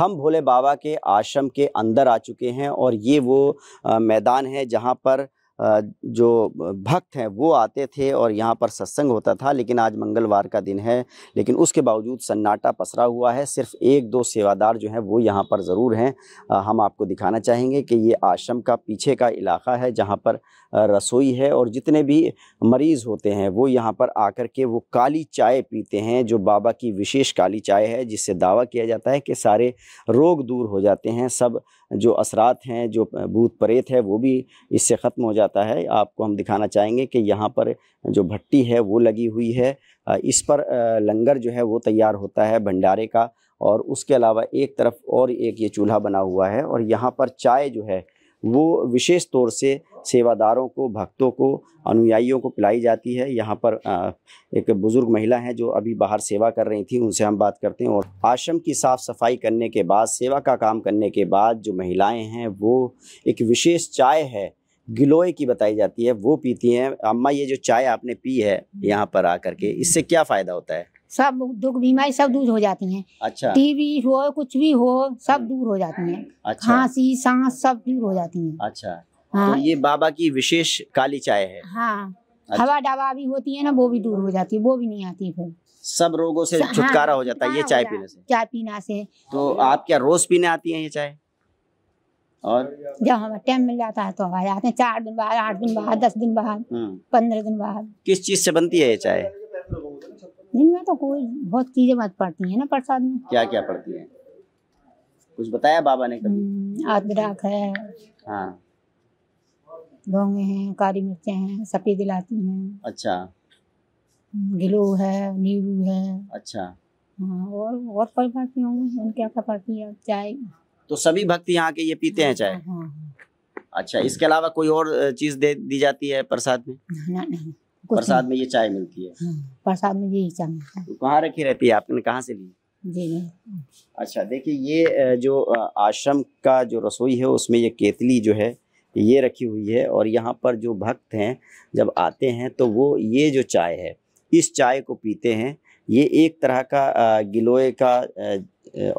हम भोले बाबा के आश्रम के अंदर आ चुके हैं और ये वो मैदान है जहाँ पर जो भक्त हैं वो आते थे और यहाँ पर सत्संग होता था लेकिन आज मंगलवार का दिन है लेकिन उसके बावजूद सन्नाटा पसरा हुआ है सिर्फ एक दो सेवादार जो हैं वो यहाँ पर ज़रूर हैं हम आपको दिखाना चाहेंगे कि ये आश्रम का पीछे का इलाका है जहाँ पर रसोई है और जितने भी मरीज़ होते हैं वो यहाँ पर आकर के वो काली चाय पीते हैं जो बाबा की विशेष काली चाय है जिससे दावा किया जाता है कि सारे रोग दूर हो जाते हैं सब जो असरात हैं जो भूत प्रेत है वो भी इससे ख़त्म हो जाता है आपको हम दिखाना चाहेंगे कि यहाँ पर जो भट्टी है वो लगी हुई है इस पर लंगर जो है वो तैयार होता है भंडारे का और उसके अलावा एक तरफ और एक ये चूल्हा बना हुआ है और यहाँ पर चाय जो है वो विशेष तौर से सेवादारों को भक्तों को अनुयायियों को पिलाई जाती है यहाँ पर एक बुज़ुर्ग महिला हैं जो अभी बाहर सेवा कर रही थी उनसे हम बात करते हैं और आश्रम की साफ़ सफाई करने के बाद सेवा का काम करने के बाद जो महिलाएं हैं वो एक विशेष चाय है गिलोय की बताई जाती है वो पीती हैं अम्मा ये जो चाय आपने पी है यहाँ पर आकर के इससे क्या फ़ायदा होता है सब दुख बीमारी सब दूर हो जाती हैं अच्छा टीबी हो कुछ भी हो सब हम्म। दूर हो जाती हैं अच्छा खांसी सांस सब दूर हो जाती हैं अच्छा तो हाँ तो ये बाबा की विशेष काली चाय है हाँ अच्छा। हवा डवा भी होती है ना वो भी दूर हो जाती है वो भी नहीं आती फिर सब रोगों से हाँ, छुटकारा हाँ, हो जाता है ये चाय पीने से चाय पीना से तो आप क्या रोज पीने आती है ये चाय और जब हमें टाइम मिल जाता है तो हवा आ जाते हैं चार दिन बाद आठ दिन बाद दस दिन बाद हम्म। पंद्रह दिन बाद किस चीज से बनती है ये चाय दिन में तो कोई बहुत चीजें बात पड़ती है ना प्रसाद में क्या क्या पड़ती है कुछ बताया बाबा ने कभी हम्म, अदरक है हाँ हैं काली मिर्चें हैं सफेद इलायची हैं अच्छा हम्म, गिलो है नींबू है अच्छा हाँ और और कोई भक्ति होंगे उनके क्या पड़ती है चाय तो सभी भक्ति यहाँ के ये पीते हैं चाय हाँ, हाँ। अच्छा इसके अलावा कोई और चीज दे दी जाती है प्रसाद में ना, नहीं प्रसाद में ये चाय मिलती है हाँ, प्रसाद में यही चाय मिलता है तो कहाँ रखी रहती है आपने कहाँ से ली जी अच्छा देखिए ये जो आश्रम का जो रसोई है उसमें ये केतली जो है ये रखी हुई है और यहाँ पर जो भक्त हैं जब आते हैं तो वो ये जो चाय है इस चाय को पीते हैं ये एक तरह का गिलोय का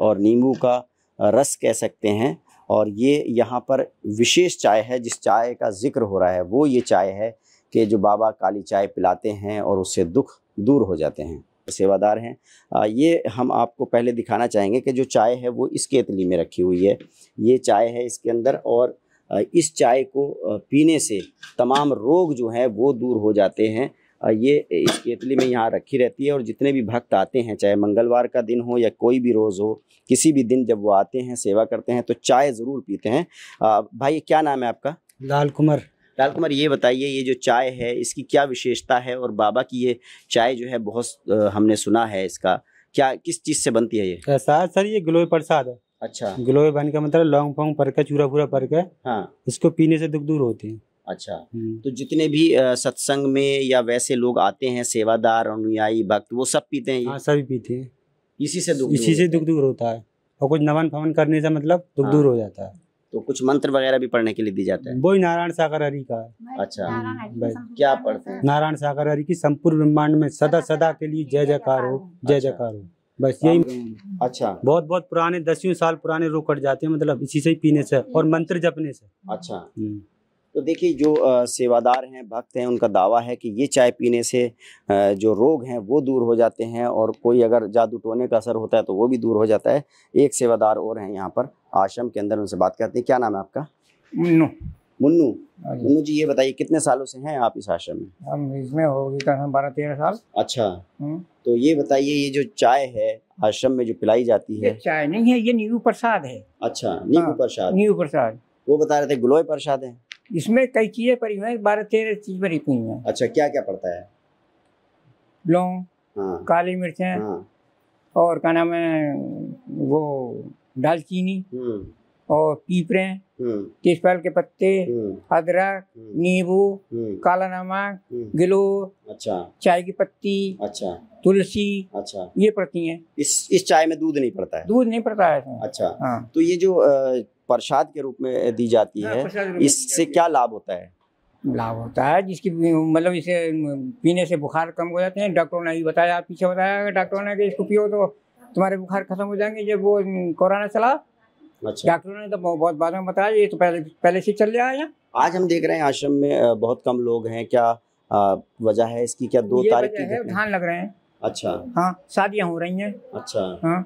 और नींबू का रस कह सकते हैं और ये यहाँ पर विशेष चाय है जिस चाय का जिक्र हो रहा है वो ये चाय है कि जो बाबा काली चाय पिलाते हैं और उससे दुख दूर हो जाते हैं सेवादार हैं ये हम आपको पहले दिखाना चाहेंगे कि जो चाय है वो इस केतली में रखी हुई है ये चाय है इसके अंदर और इस चाय को पीने से तमाम रोग जो हैं वो दूर हो जाते हैं ये इस केतली में यहाँ रखी रहती है और जितने भी भक्त आते हैं चाहे मंगलवार का दिन हो या कोई भी रोज़ हो किसी भी दिन जब वो आते हैं सेवा करते हैं तो चाय ज़रूर पीते हैं भाई क्या नाम है आपका लाल कुमार लाल कुमार ये बताइए ये जो चाय है इसकी क्या विशेषता है और बाबा की ये चाय जो है बहुत हमने सुना है इसका क्या किस चीज़ से बनती है ये प्रसाद सर ये ग्लोए प्रसाद है अच्छा गिलोय बन का मतलब लौंग फोंग पर चूरा फूरा पर के हाँ इसको पीने से दुख दूर होती है अच्छा हम्म। तो जितने भी सत्संग में या वैसे लोग आते हैं सेवादार अनुयायी भक्त वो सब पीते हैं हाँ, सभी पीते हैं इसी से दुख इसी से दुख दूर होता है और कुछ नमन फमन करने से मतलब दुख हाँ। दूर हो जाता है तो कुछ मंत्र वगैरह भी पढ़ने के लिए दी जाता है वो नारायण सागर हरी का अच्छा क्या पढ़ते हैं नारायण सागर हरी की संपूर्ण ब्रह्मांड में सदा सदा के लिए जय जयकार हो जय जयकार हो बस यही अच्छा, अच्छा। बहुत बहुत पुराने दसियों साल पुराने रोग कट जाते हैं मतलब इसी से ही पीने से और अच्छा। मंत्र जपने से अच्छा हम्म। तो देखिए जो सेवादार हैं भक्त हैं उनका दावा है कि ये चाय पीने से जो रोग हैं वो दूर हो जाते हैं और कोई अगर जादू टोने का असर होता है तो वो भी दूर हो जाता है एक सेवादार और हैं यहाँ पर आश्रम के अंदर उनसे बात करते हैं क्या नाम है आपका मुन्नू मुन्नू हाँ मुन्नू जी ये बताइए कितने सालों से हैं आप इस आश्रम में हम इसमें होगी बारह तेरह साल अच्छा हम्म। तो ये बताइए ये जो चाय है आश्रम में जो पिलाई जाती है चाय नहीं है ये नीबू प्रसाद है अच्छा नीबू हाँ, प्रसाद नीबू प्रसाद वो बता रहे थे गुलोय प्रसाद है इसमें कई चीजें पड़ी हुई है बारह तेरह चीज पड़ी हुई है अच्छा क्या क्या पड़ता है लौंग हाँ, काली मिर्च हाँ, और क्या नाम है वो दालचीनी हम्म। और पीपरे हम्म। तेजपाल के पत्ते हम्म। अदरक नींबू काला नमक गिलो अच्छा चाय की पत्ती अच्छा तुलसी अच्छा ये पड़ती है इस इस चाय में दूध नहीं पड़ता है दूध नहीं पड़ता है अच्छा हाँ। तो ये जो प्रसाद के रूप में दी जाती हाँ, है इससे क्या लाभ होता है लाभ होता है जिसकी मतलब इसे पीने से बुखार कम हो जाते हैं डॉक्टरों ने भी बताया पीछे बताया डॉक्टरों ने कि इसको पियो तो तुम्हारे बुखार खत्म हो जाएंगे जब वो कोरोना चला अच्छा डॉक्टरों ने तो बहुत बाद में बताया ये तो पहले पहले से चल रहा है आज हम देख रहे हैं आश्रम में बहुत कम लोग हैं क्या वजह है इसकी क्या दो तारीख की धान लग रहे हैं अच्छा हाँ शादियाँ हो रही हैं अच्छा हाँ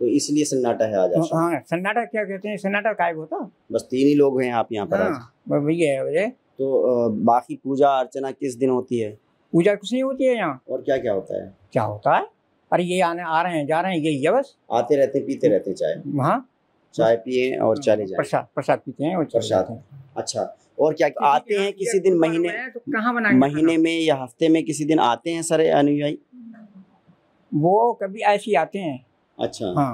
तो इसलिए सन्नाटा है आज हाँ सन्नाटा क्या कहते हैं सन्नाटा गायब होता बस तीन ही लोग हैं आप यहाँ पर हाँ, है वजह तो बाकी पूजा अर्चना किस दिन होती है पूजा कुछ नहीं होती है यहाँ और क्या क्या होता है क्या होता है अरे ये आने आ रहे हैं जा रहे हैं यही है बस आते रहते पीते रहते चाय वहाँ चाय पिए और हाँ। चले जाए प्रसाद प्रसाद पीते हैं और प्रसाद अच्छा और क्या तो आते हैं किसी दिन महीने तो कहाँ बना महीने में या हफ्ते में किसी दिन आते हैं सर अनुयायी वो कभी ऐसे आते हैं अच्छा हाँ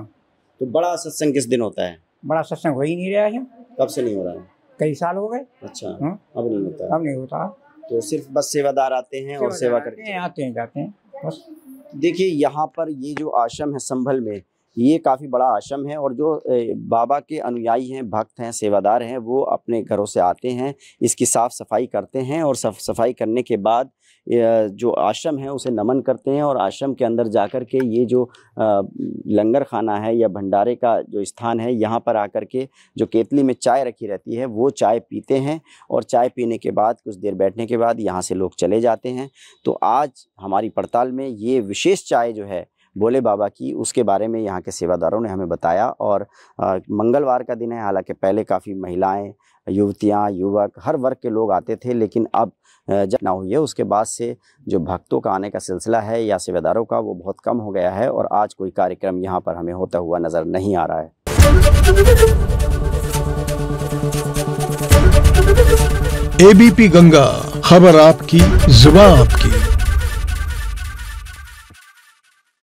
तो बड़ा सत्संग किस दिन होता है बड़ा सत्संग हो ही नहीं रहा है कब से नहीं हो रहा है कई साल हो गए अच्छा हाँ? अब नहीं होता अब नहीं होता तो सिर्फ बस सेवादार आते हैं सेवा और सेवा करते हैं आते हैं जाते हैं बस देखिए यहाँ पर ये जो आश्रम है संभल में ये काफ़ी बड़ा आश्रम है और जो बाबा के अनुयायी हैं भक्त हैं सेवादार हैं वो अपने घरों से आते हैं इसकी साफ़ सफाई करते हैं और साफ सफाई करने के बाद जो आश्रम है उसे नमन करते हैं और आश्रम के अंदर जा कर के ये जो लंगर खाना है या भंडारे का जो स्थान है यहाँ पर आकर के जो केतली में चाय रखी रहती है वो चाय पीते हैं और चाय पीने के बाद कुछ देर बैठने के बाद यहाँ से लोग चले जाते हैं तो आज हमारी पड़ताल में ये विशेष चाय जो है भोले बाबा की उसके बारे में यहाँ के सेवादारों ने हमें बताया और मंगलवार का दिन है हालांकि पहले काफ़ी महिलाएं युवतियाँ युवक हर वर्ग के लोग आते थे लेकिन अब जब ना हुई है उसके बाद से जो भक्तों का आने का सिलसिला है या सेवादारों का वो बहुत कम हो गया है और आज कोई कार्यक्रम यहाँ पर हमें होता हुआ नज़र नहीं आ रहा है एबीपी गंगा खबर आपकी जुबा आपकी